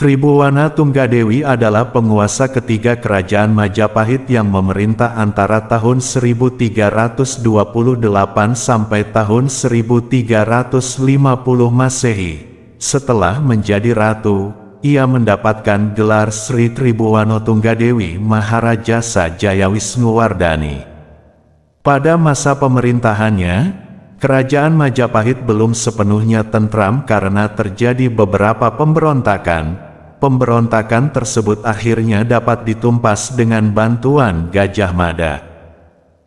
Tribuwana Tunggadewi adalah penguasa ketiga kerajaan Majapahit yang memerintah antara tahun 1328 sampai tahun 1350 Masehi. Setelah menjadi ratu, ia mendapatkan gelar Sri Tribuwana Tunggadewi Maharajasa Jaya Wisnuwardani. Pada masa pemerintahannya, kerajaan Majapahit belum sepenuhnya tentram karena terjadi beberapa pemberontakan, pemberontakan tersebut akhirnya dapat ditumpas dengan bantuan Gajah Mada.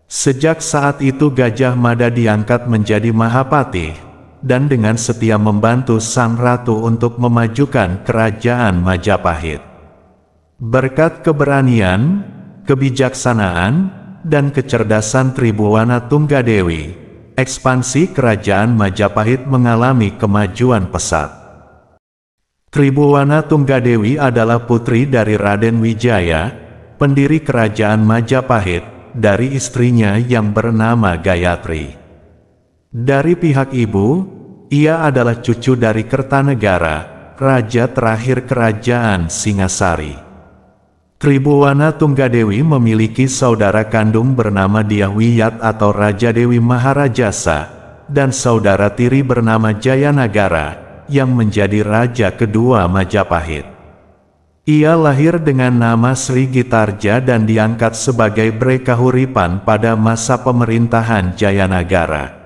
Sejak saat itu Gajah Mada diangkat menjadi Mahapati, dan dengan setia membantu Sang Ratu untuk memajukan kerajaan Majapahit. Berkat keberanian, kebijaksanaan, dan kecerdasan Tribuwana Tunggadewi, ekspansi kerajaan Majapahit mengalami kemajuan pesat. Tribuwana Tunggadewi adalah putri dari Raden Wijaya, pendiri kerajaan Majapahit, dari istrinya yang bernama Gayatri. Dari pihak ibu, ia adalah cucu dari Kertanegara, raja terakhir kerajaan Singasari. Tribuwana Tunggadewi memiliki saudara kandung bernama Diahwiyat atau Raja Dewi Maharajasa, dan saudara tiri bernama Jayanagara, yang menjadi raja kedua Majapahit. Ia lahir dengan nama Sri Gitarja dan diangkat sebagai Brekahuripan pada masa pemerintahan Jayanagara.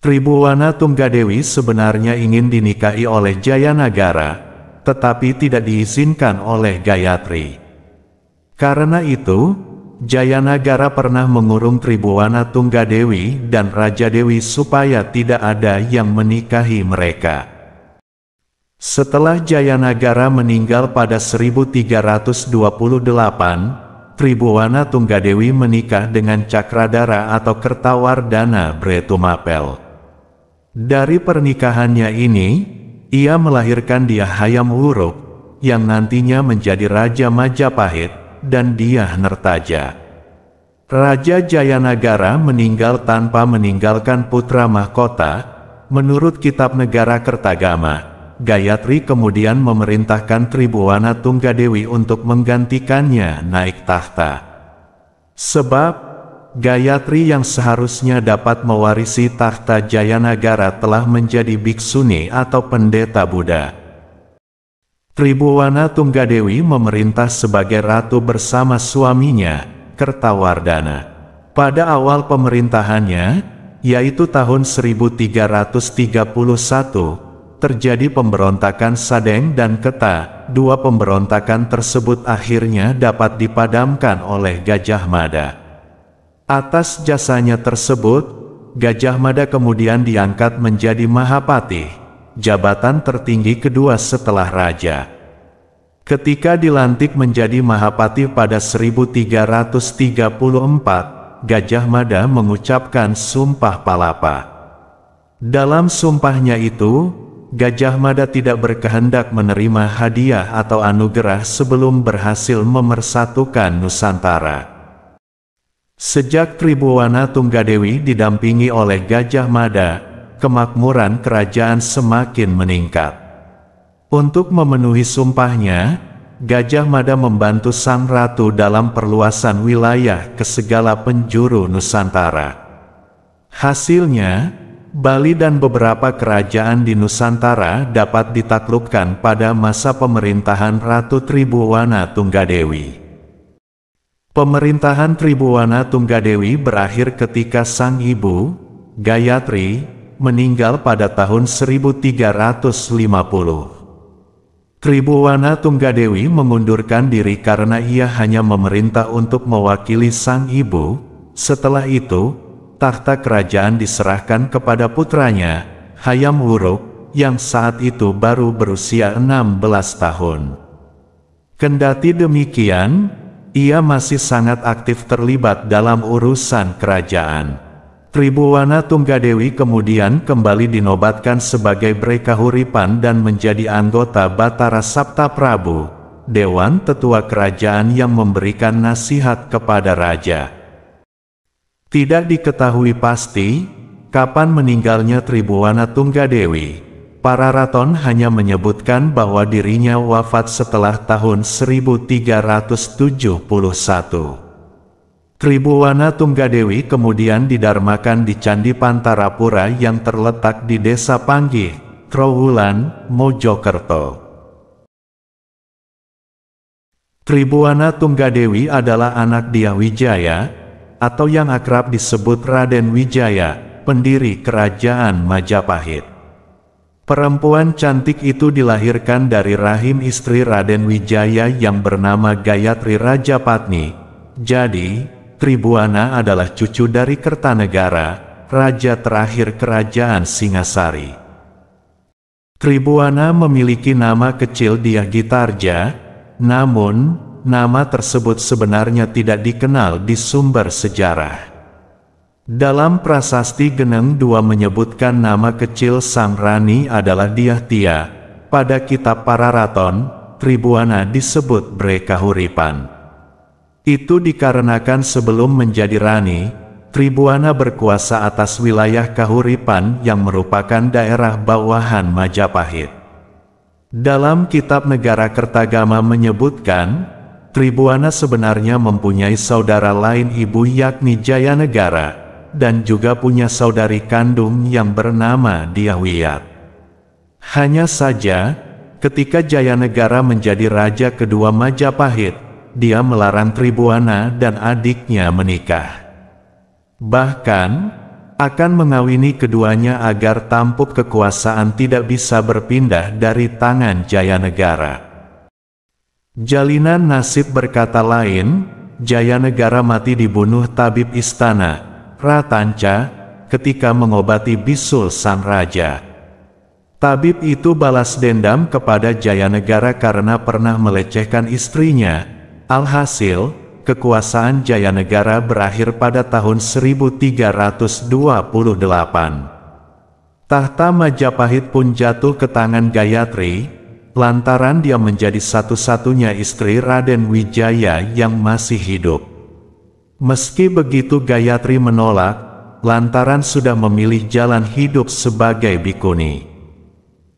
Tribuwana Tunggadewi sebenarnya ingin dinikahi oleh Jayanagara, tetapi tidak diizinkan oleh Gayatri. Karena itu, Jayanagara pernah mengurung Tribuana Tunggadewi dan Raja Dewi supaya tidak ada yang menikahi mereka. Setelah Jayanagara meninggal pada 1328, Tribuana Tunggadewi menikah dengan Cakradara atau Kertawardana Bretumapel. Dari pernikahannya ini, ia melahirkan dia Hayam Wuruk, yang nantinya menjadi Raja Majapahit, dan dia nertaja. Raja Jayanagara meninggal tanpa meninggalkan putra mahkota, menurut kitab negara Kertagama. Gayatri kemudian memerintahkan Tribuana Tunggadewi untuk menggantikannya naik tahta. Sebab, Gayatri yang seharusnya dapat mewarisi tahta Jayanagara telah menjadi biksuni atau pendeta Buddha. Tribuwana Tunggadewi memerintah sebagai ratu bersama suaminya, Kertawardana. Pada awal pemerintahannya, yaitu tahun 1331, terjadi pemberontakan Sadeng dan Keta, dua pemberontakan tersebut akhirnya dapat dipadamkan oleh Gajah Mada. Atas jasanya tersebut, Gajah Mada kemudian diangkat menjadi Mahapatih jabatan tertinggi kedua setelah raja. Ketika dilantik menjadi Mahapati pada 1334, Gajah Mada mengucapkan Sumpah Palapa. Dalam sumpahnya itu, Gajah Mada tidak berkehendak menerima hadiah atau anugerah sebelum berhasil memersatukan Nusantara. Sejak Tribuwana Tunggadewi didampingi oleh Gajah Mada, kemakmuran kerajaan semakin meningkat. Untuk memenuhi sumpahnya, Gajah Mada membantu sang ratu dalam perluasan wilayah ke segala penjuru Nusantara. Hasilnya, Bali dan beberapa kerajaan di Nusantara dapat ditaklukkan pada masa pemerintahan Ratu Tribuwana Tunggadewi. Pemerintahan Tribuwana Tunggadewi berakhir ketika sang ibu, Gayatri, meninggal pada tahun 1350. Tribuwana Tunggadewi mengundurkan diri karena ia hanya memerintah untuk mewakili sang ibu. Setelah itu, tahta kerajaan diserahkan kepada putranya, Hayam Wuruk, yang saat itu baru berusia 16 tahun. Kendati demikian, ia masih sangat aktif terlibat dalam urusan kerajaan. Tribuwana Tunggadewi kemudian kembali dinobatkan sebagai Brekahuripan dan menjadi anggota Batara Sabta Prabu, Dewan Tetua Kerajaan yang memberikan nasihat kepada Raja. Tidak diketahui pasti, kapan meninggalnya Tribuwana Tunggadewi. Para raton hanya menyebutkan bahwa dirinya wafat setelah tahun 1371. Tribuwana Tunggadewi kemudian didarmakan di Candi Pantarapura yang terletak di Desa Panggih, Trowulan, Mojokerto. Tribuwana Tunggadewi adalah anak Dia Wijaya, atau yang akrab disebut Raden Wijaya, pendiri Kerajaan Majapahit. Perempuan cantik itu dilahirkan dari rahim istri Raden Wijaya yang bernama Gayatri Rajapatni. Jadi, Tribuana adalah cucu dari Kertanegara, raja terakhir kerajaan Singasari. Tribuana memiliki nama kecil Diagitarja, namun, nama tersebut sebenarnya tidak dikenal di sumber sejarah. Dalam prasasti Geneng II menyebutkan nama kecil Sang Rani adalah Diahtia, pada kitab Pararaton, Tribuana disebut Brekahuripan. Itu dikarenakan sebelum menjadi Rani, Tribuana berkuasa atas wilayah Kahuripan yang merupakan daerah bawahan Majapahit. Dalam kitab negara Kertagama menyebutkan, Tribuana sebenarnya mempunyai saudara lain ibu yakni Jayanegara, dan juga punya saudari kandung yang bernama Diawiyat. Hanya saja, ketika Jayanegara menjadi raja kedua Majapahit, dia melarang Tribuana dan adiknya menikah. Bahkan, akan mengawini keduanya agar tampuk kekuasaan tidak bisa berpindah dari tangan Jaya Negara. Jalinan nasib berkata lain, Jaya Negara mati dibunuh tabib istana, Ratanca, ketika mengobati bisul sang raja. Tabib itu balas dendam kepada Jaya Negara karena pernah melecehkan istrinya, Alhasil, kekuasaan Jayanegara berakhir pada tahun 1328. Tahta Majapahit pun jatuh ke tangan Gayatri, lantaran dia menjadi satu-satunya istri Raden Wijaya yang masih hidup. Meski begitu Gayatri menolak, lantaran sudah memilih jalan hidup sebagai bikuni.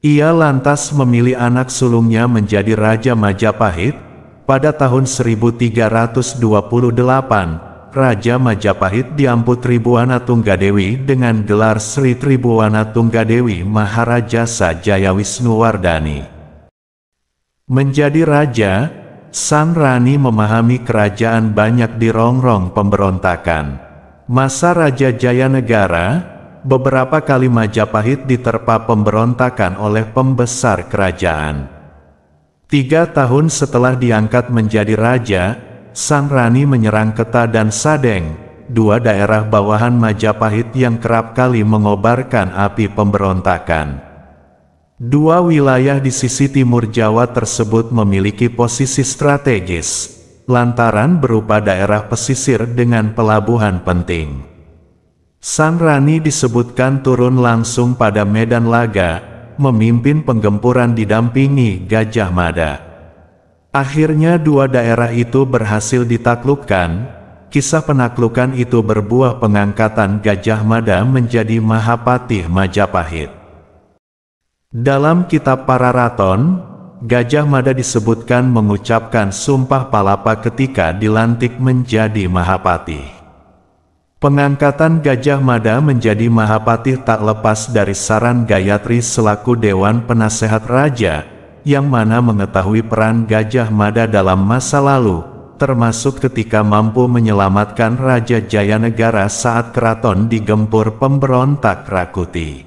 Ia lantas memilih anak sulungnya menjadi Raja Majapahit, pada tahun 1328, Raja Majapahit diamput Tribuana Tunggadewi dengan gelar Sri Tribuana Tunggadewi Maharajasa Jaya Wisnuwardani. Menjadi raja, Sang Rani memahami kerajaan banyak dirongrong pemberontakan. Masa Raja Jayanegara, beberapa kali Majapahit diterpa pemberontakan oleh pembesar kerajaan. Tiga tahun setelah diangkat menjadi raja, Sang Rani menyerang Keta dan Sadeng, dua daerah bawahan Majapahit yang kerap kali mengobarkan api pemberontakan. Dua wilayah di sisi timur Jawa tersebut memiliki posisi strategis, lantaran berupa daerah pesisir dengan pelabuhan penting. Sang Rani disebutkan turun langsung pada medan laga, memimpin penggempuran didampingi Gajah Mada. Akhirnya dua daerah itu berhasil ditaklukkan, kisah penaklukan itu berbuah pengangkatan Gajah Mada menjadi Mahapatih Majapahit. Dalam kitab Pararaton, Gajah Mada disebutkan mengucapkan sumpah palapa ketika dilantik menjadi Mahapatih. Pengangkatan Gajah Mada menjadi Mahapatih tak lepas dari saran Gayatri selaku Dewan Penasehat Raja, yang mana mengetahui peran Gajah Mada dalam masa lalu, termasuk ketika mampu menyelamatkan Raja Jayanegara saat keraton digempur pemberontak Rakuti.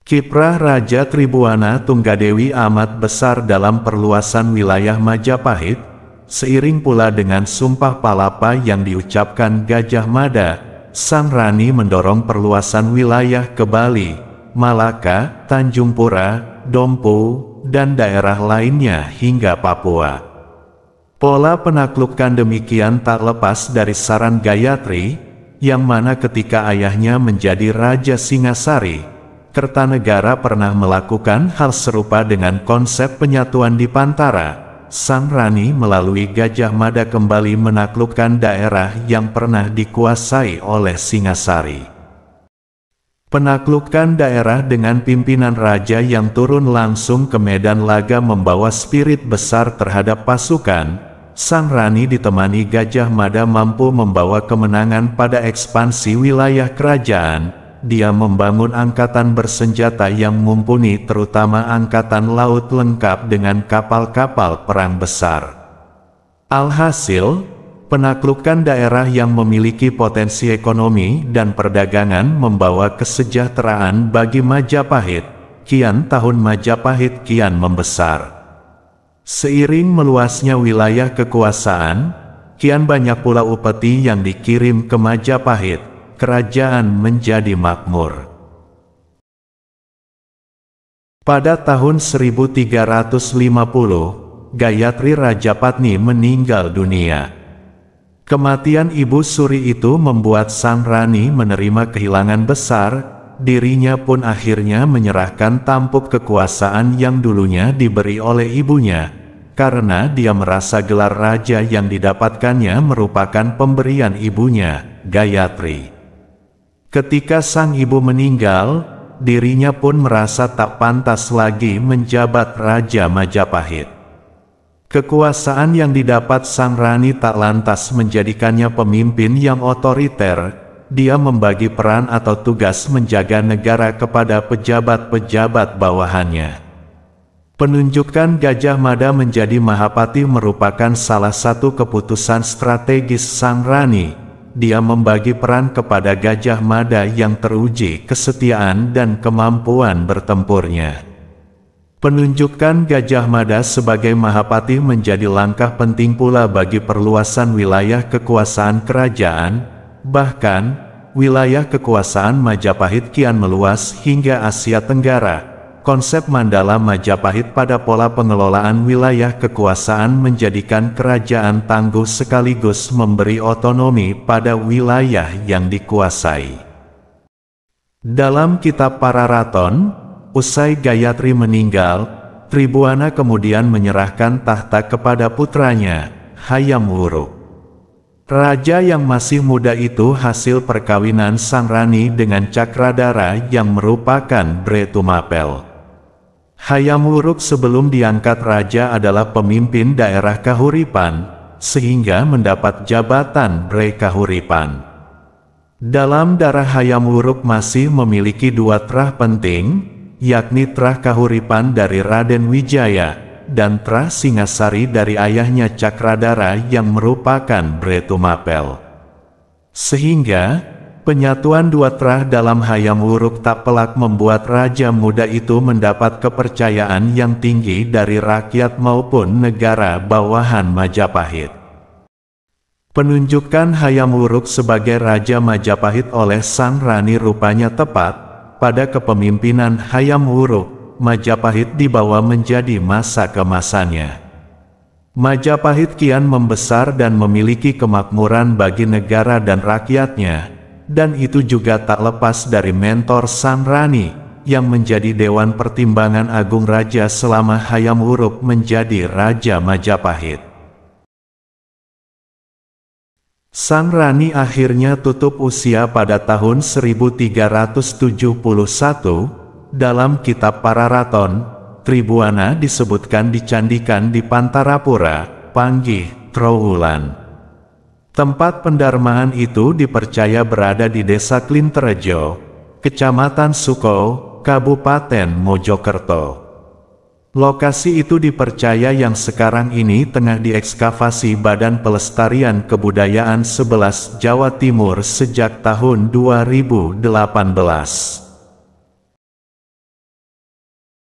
Kiprah Raja Tribuana Tunggadewi amat besar dalam perluasan wilayah Majapahit, seiring pula dengan sumpah palapa yang diucapkan Gajah Mada, Sang Rani mendorong perluasan wilayah ke Bali, Malaka, Tanjung Pura, Dompu, dan daerah lainnya hingga Papua. Pola penaklukan demikian tak lepas dari saran Gayatri, yang mana ketika ayahnya menjadi Raja Singasari, Kertanegara pernah melakukan hal serupa dengan konsep penyatuan di Pantara, Sang Rani melalui Gajah Mada kembali menaklukkan daerah yang pernah dikuasai oleh Singasari. Penaklukan daerah dengan pimpinan raja yang turun langsung ke medan laga membawa spirit besar terhadap pasukan, Sang Rani ditemani Gajah Mada mampu membawa kemenangan pada ekspansi wilayah kerajaan, dia membangun angkatan bersenjata yang mumpuni terutama angkatan laut lengkap dengan kapal-kapal perang besar. Alhasil, penaklukan daerah yang memiliki potensi ekonomi dan perdagangan membawa kesejahteraan bagi Majapahit. Kian tahun Majapahit kian membesar. Seiring meluasnya wilayah kekuasaan, kian banyak pula upeti yang dikirim ke Majapahit kerajaan menjadi makmur. Pada tahun 1350, Gayatri Rajapatni meninggal dunia. Kematian Ibu Suri itu membuat Sang Rani menerima kehilangan besar, dirinya pun akhirnya menyerahkan tampuk kekuasaan yang dulunya diberi oleh ibunya, karena dia merasa gelar raja yang didapatkannya merupakan pemberian ibunya, Gayatri. Ketika sang ibu meninggal, dirinya pun merasa tak pantas lagi menjabat Raja Majapahit. Kekuasaan yang didapat sang Rani tak lantas menjadikannya pemimpin yang otoriter, dia membagi peran atau tugas menjaga negara kepada pejabat-pejabat bawahannya. Penunjukan Gajah Mada menjadi Mahapati merupakan salah satu keputusan strategis Sang Rani, dia membagi peran kepada Gajah Mada yang teruji kesetiaan dan kemampuan bertempurnya. Penunjukan Gajah Mada sebagai Mahapati menjadi langkah penting pula bagi perluasan wilayah kekuasaan kerajaan, bahkan wilayah kekuasaan Majapahit kian meluas hingga Asia Tenggara, konsep Mandala Majapahit pada pola pengelolaan wilayah kekuasaan menjadikan kerajaan tangguh sekaligus memberi otonomi pada wilayah yang dikuasai. Dalam kitab Pararaton, usai Gayatri meninggal, Tribuana kemudian menyerahkan tahta kepada putranya, Hayam Wuruk. Raja yang masih muda itu hasil perkawinan sang Rani dengan Cakradara yang merupakan Bretumapel. Hayam Wuruk sebelum diangkat raja adalah pemimpin daerah Kahuripan, sehingga mendapat jabatan Bre Kahuripan. Dalam darah Hayam Wuruk masih memiliki dua terah penting, yakni terah Kahuripan dari Raden Wijaya, dan terah Singasari dari ayahnya Cakradara yang merupakan Bre Tumapel. Sehingga, Penyatuan dua terah dalam Hayam Wuruk tak pelak membuat raja muda itu mendapat kepercayaan yang tinggi dari rakyat maupun negara bawahan Majapahit. Penunjukan Hayam Wuruk sebagai Raja Majapahit oleh Sang Rani rupanya tepat, pada kepemimpinan Hayam Wuruk, Majapahit dibawa menjadi masa kemasannya. Majapahit kian membesar dan memiliki kemakmuran bagi negara dan rakyatnya, dan itu juga tak lepas dari mentor San Rani, yang menjadi Dewan Pertimbangan Agung Raja selama Hayam Wuruk menjadi Raja Majapahit. San Rani akhirnya tutup usia pada tahun 1371, dalam kitab Pararaton, Tribuana disebutkan dicandikan di Pantarapura, Panggih, Trowulan. Tempat pendarmaan itu dipercaya berada di Desa Klinterejo, Kecamatan Suko, Kabupaten Mojokerto. Lokasi itu dipercaya yang sekarang ini tengah diekskavasi Badan Pelestarian Kebudayaan 11 Jawa Timur sejak tahun 2018.